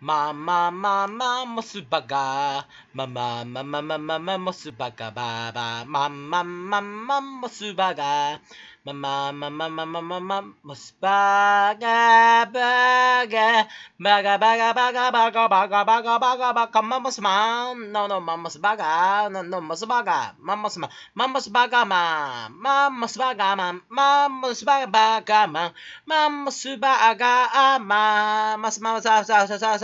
まあまあまあまあモスバカまあまあまあまあまあまあまあモスバカバーバーまあまあまあまあモスバカまあまあまあまあまあまあまあまあモままカバカバままカバカバままカバカバままカマモスままノノマモままカノノモままカマモスままモスバカままマモスバままンマモスままバカマンままスバカマままスマササままサ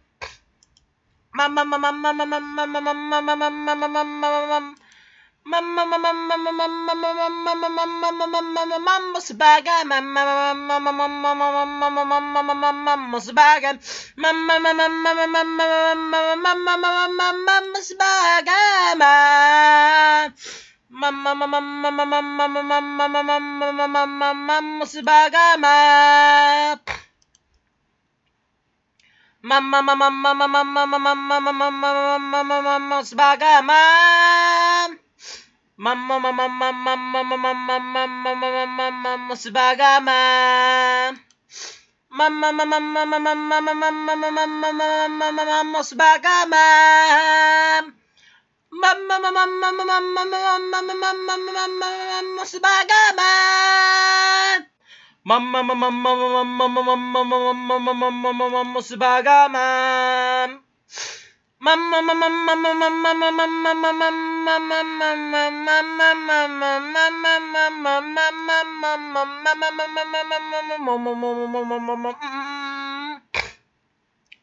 Mama, Mama, mama, mama, mama, mama, mama, mama, mama, mama, sbaga, mam. Mama, mama, mama, mama, mama, mama, mama, mama, sbaga, mam. Mama, mama, mama, mama, mama, mama, mama, mama, mama, sbaga, mam. Mama, mama, mama, mama, mama, mama, mama, mama, sbaga, mam. Mamma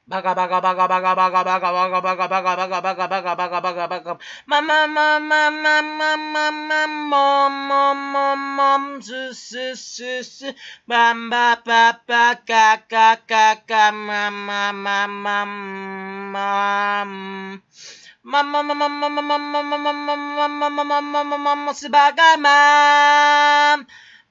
Baga baga baga baga baga baga baga baga baga baga baga baga baga baga baga mama mama mama mama mama mama mom su su su su bam ba ba ba ka ka ka ka mama mama mama mama mama mama mama mama mama mama mama mama mama mama mama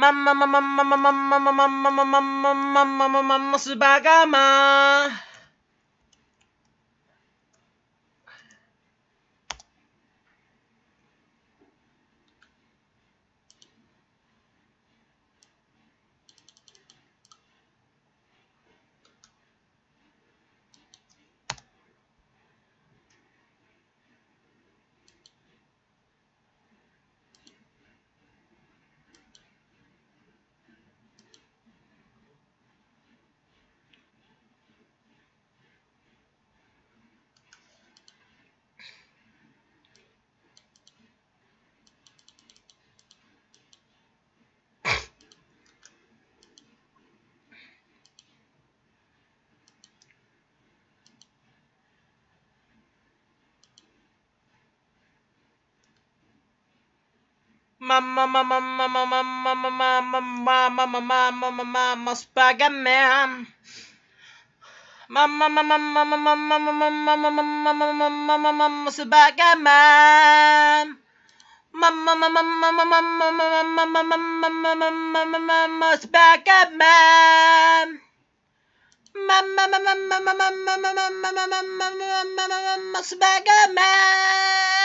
まんまままんまままんまままんまままんままんまままんま Spider-Man. Spider-Man. Spider-Man. Spider-Man.